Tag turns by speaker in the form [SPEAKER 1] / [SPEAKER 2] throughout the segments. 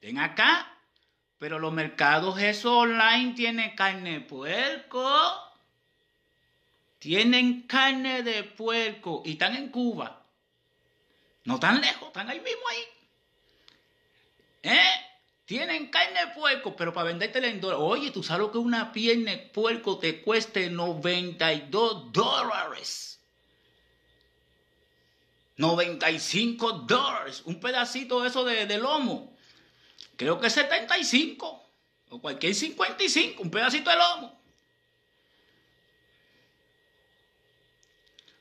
[SPEAKER 1] ven acá. Pero los mercados esos online tienen carne de puerco. Tienen carne de puerco y están en Cuba. No tan lejos, están ahí mismo ahí. ¿Eh? Tienen carne de puerco, pero para vendértela en dólares. Oye, tú sabes que una pierna de puerco te cueste 92 dólares. 95 dólares, un pedacito de eso de, de, lomo. Creo que 75 o cualquier 55, un pedacito de lomo.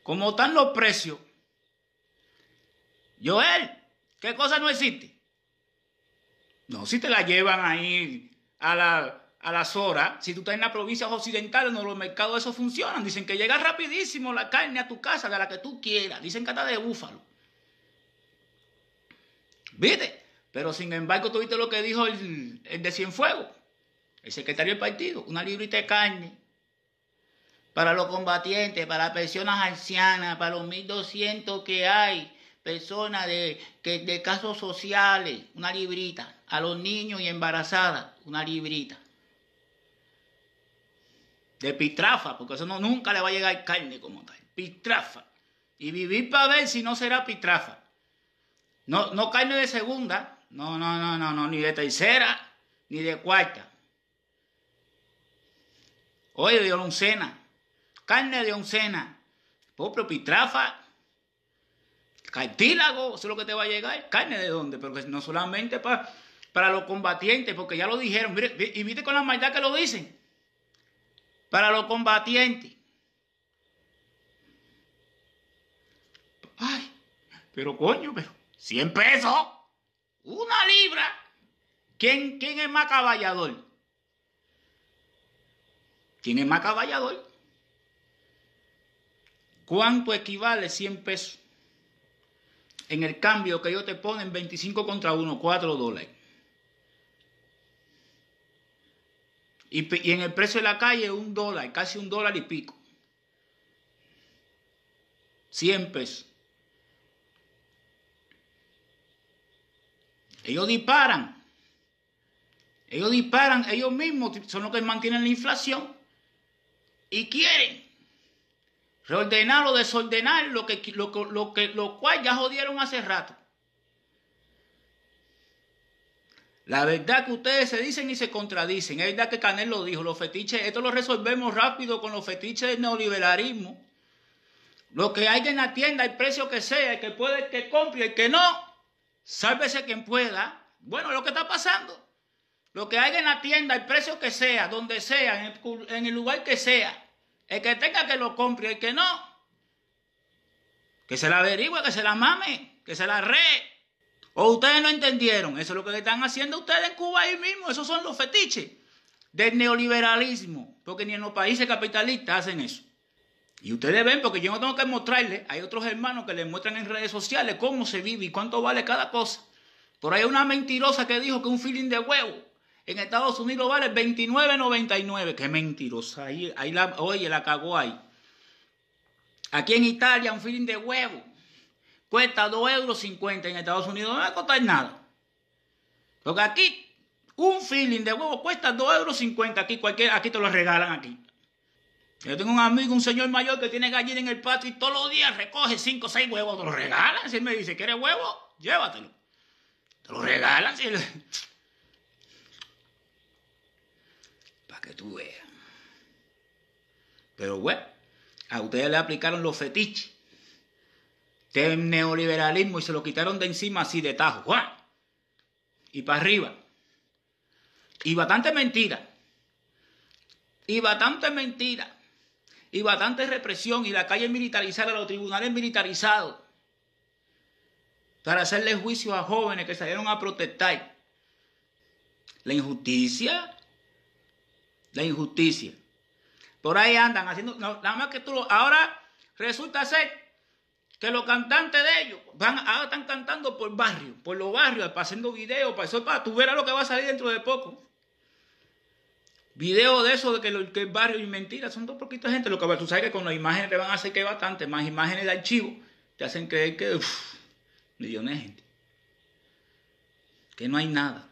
[SPEAKER 1] Como están los precios. Joel, ¿qué cosa no existe? No, si te la llevan ahí a la a las horas. Si tú estás en las provincias occidentales donde los mercados eso funcionan, dicen que llega rapidísimo la carne a tu casa de la que tú quieras. Dicen que está de búfalo. ¿Viste? Pero sin embargo, tú viste lo que dijo el, el de Cienfuego, el secretario del partido, una librita de carne para los combatientes, para personas ancianas, para los 1.200 que hay, personas de, que, de casos sociales, una librita, a los niños y embarazadas, una librita de pitrafa, porque eso no, nunca le va a llegar carne como tal. Pitrafa. Y vivir para ver si no será pitrafa. No, no carne de segunda, no, no, no, no, no, ni de tercera, ni de cuarta. Oye, de oncena, carne de oncena, propio pitrafa, cartílago, eso es lo que te va a llegar, carne de dónde, pero no solamente para, para los combatientes, porque ya lo dijeron, y viste con la maldad que lo dicen para los combatientes. Ay, pero coño, pero 100 pesos, una libra. ¿Quién, quién es más caballador? ¿Quién es más caballador? ¿Cuánto equivale 100 pesos? En el cambio que ellos te ponen 25 contra 1, 4 dólares. Y, en el precio de la calle un dólar, casi un dólar y pico. 100 pesos. Ellos disparan. Ellos disparan, ellos mismos son los que mantienen la inflación. Y quieren reordenar o desordenar lo, que, lo, que, lo cual ya jodieron hace rato. La verdad que ustedes se dicen y se contradicen. Es verdad que Canel lo dijo, los fetiches, esto lo resolvemos rápido con los fetiches del neoliberalismo. Lo que hay en la tienda, el precio que sea, el que puede, el que compre, el que no, sálvese quien pueda. Bueno, lo que está pasando. Lo que hay en la tienda, el precio que sea, donde sea, en el, lugar que sea, el que tenga que lo compre, el que no, que se la averigüe, que se la mame, que se la re. O ustedes no entendieron. Eso es lo que están haciendo ustedes en Cuba ahí mismo. Esos son los fetiches del neoliberalismo. Porque ni en los países capitalistas hacen eso. Y ustedes ven, porque yo no tengo que mostrarles, hay otros hermanos que les muestran en redes sociales cómo se vive y cuánto vale cada cosa. Por ahí una mentirosa que dijo que un feeling de huevo en Estados Unidos vale 29.99. Qué mentirosa. Ahí, ahí la, oye, la cagó ahí. Aquí en Italia un feeling de huevo cuesta 2,50 euros en Estados Unidos, no va a costar nada. Porque aquí un feeling de huevo cuesta 2,50 euros aquí, cualquier, aquí te lo regalan aquí. Yo tengo un amigo, un señor mayor que tiene gallina en el patio y todos los días recoge 5 o 6 huevos, te lo regalan. Si él me dice, ¿quieres huevo? Llévatelo. Te lo regalan. Para que tú veas. Pero bueno, a ustedes le aplicaron los fetiches del neoliberalismo y se lo quitaron de encima así de tajo. Y para arriba. Y bastante mentira. Y bastante mentira. Y bastante represión. Y la calle militarizada, los tribunales militarizados. Para hacerle juicio a jóvenes que salieron a protestar. La injusticia. La injusticia. Por ahí andan haciendo. nada más que tú. Ahora resulta ser que los cantantes de ellos van, ahora están cantando por barrio, por los barrios, haciendo videos, para eso, para tú verás lo que va a salir dentro de poco. Videos de eso, de que, lo, que el barrio y mentira, son dos poquitas gente. Lo que tú sabes que con las imágenes te van a hacer que bastante, más imágenes de archivo, te hacen creer que millones de gente. Que no hay nada.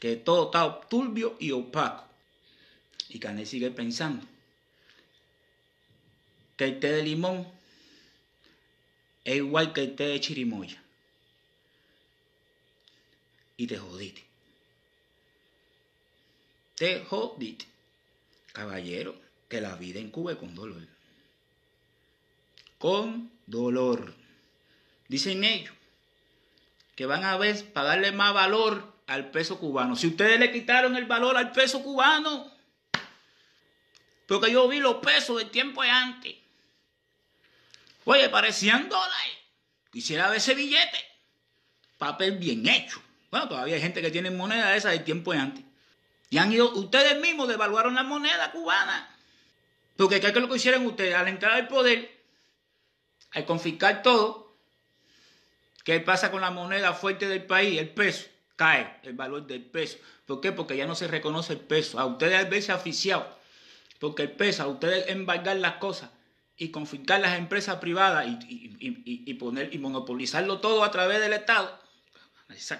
[SPEAKER 1] Que todo está turbio y opaco. Y Canel sigue pensando que el té de limón es igual que el té de chirimoya. Y te jodiste. Te jodiste. Caballero, que la vida en Cuba es con dolor. Con dolor. Dicen ellos que van a ver para darle más valor al peso cubano. Si ustedes le quitaron el valor al peso cubano, porque yo vi los pesos del tiempo de antes. Oye, parecían dólares. Quisiera ver ese billete. Papel bien hecho. Bueno, todavía hay gente que tiene moneda esa de tiempo de antes. Y han ido, ustedes mismos devaluaron la moneda cubana. Porque ¿qué es lo que hicieron ustedes? Al entrar al poder, al confiscar todo, ¿qué pasa con la moneda fuerte del país? El peso. Cae el valor del peso. ¿Por qué? Porque ya no se reconoce el peso. A ustedes a veces, oficial? porque el peso, a ustedes embargar las cosas, y confiscar las empresas privadas y, y, poner, y monopolizarlo todo a través del Estado,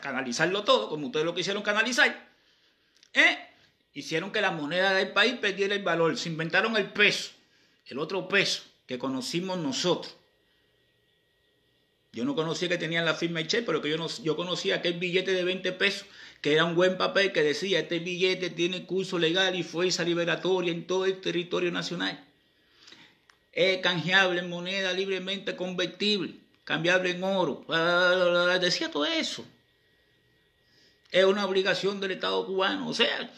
[SPEAKER 1] canalizarlo todo, como ustedes lo quisieron canalizar, ¿eh? hicieron que la moneda del país perdiera el valor, se inventaron el peso, el otro peso que conocimos nosotros. Yo no conocía que tenían la firma Che, pero que yo, no, yo conocía aquel billete de 20 pesos, que era un buen papel que decía, este billete tiene curso legal y fuerza liberatoria en todo el territorio nacional es canjeable en moneda libremente convertible, cambiable en oro. Decía todo eso. Es una obligación del Estado cubano. O sea,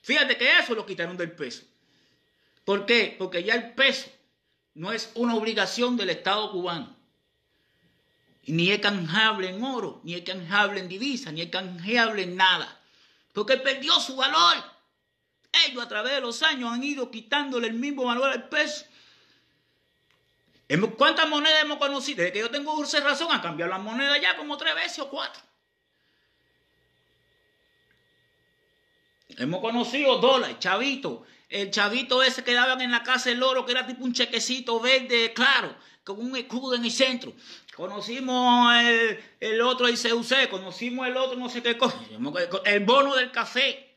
[SPEAKER 1] fíjate que eso lo quitaron del peso. ¿Por qué? Porque ya el peso no es una obligación del Estado cubano. Ni es canjeable en oro, ni es canjeable en divisa, ni es canjeable en nada. Porque perdió su valor. Ellos a través de los años han ido quitándole el mismo valor al peso ¿Cuántas monedas hemos conocido? Desde que yo tengo dulce razón, han cambiado las monedas ya como tres veces o cuatro. Hemos conocido dólares, chavito. El chavito ese que daban en la casa el oro, que era tipo un chequecito verde, claro, con un escudo en el centro. Conocimos el, el otro, ICUC, CUC, conocimos el otro, no sé qué cosa. El bono del café.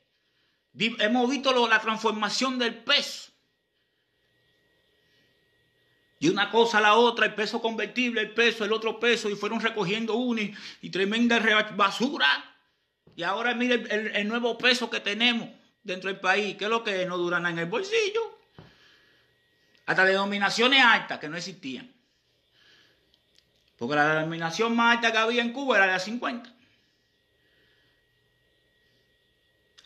[SPEAKER 1] Hemos visto la transformación del peso y una cosa a la otra, el peso convertible, el peso, el otro peso, y fueron recogiendo un y, tremenda basura. Y ahora mire el, nuevo peso que tenemos dentro del país, que es lo que no dura nada en el bolsillo. Hasta denominaciones altas que no existían. Porque la denominación más alta que había en Cuba era la 50.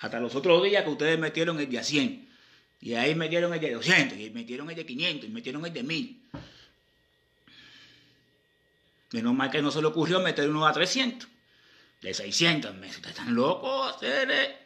[SPEAKER 1] Hasta los otros días que ustedes metieron el de 100. Y ahí metieron el de 200, y metieron el de 500, y metieron el de 1000. Menos mal que no se le ocurrió meter uno a 300. De 600, me están locos, hacerle?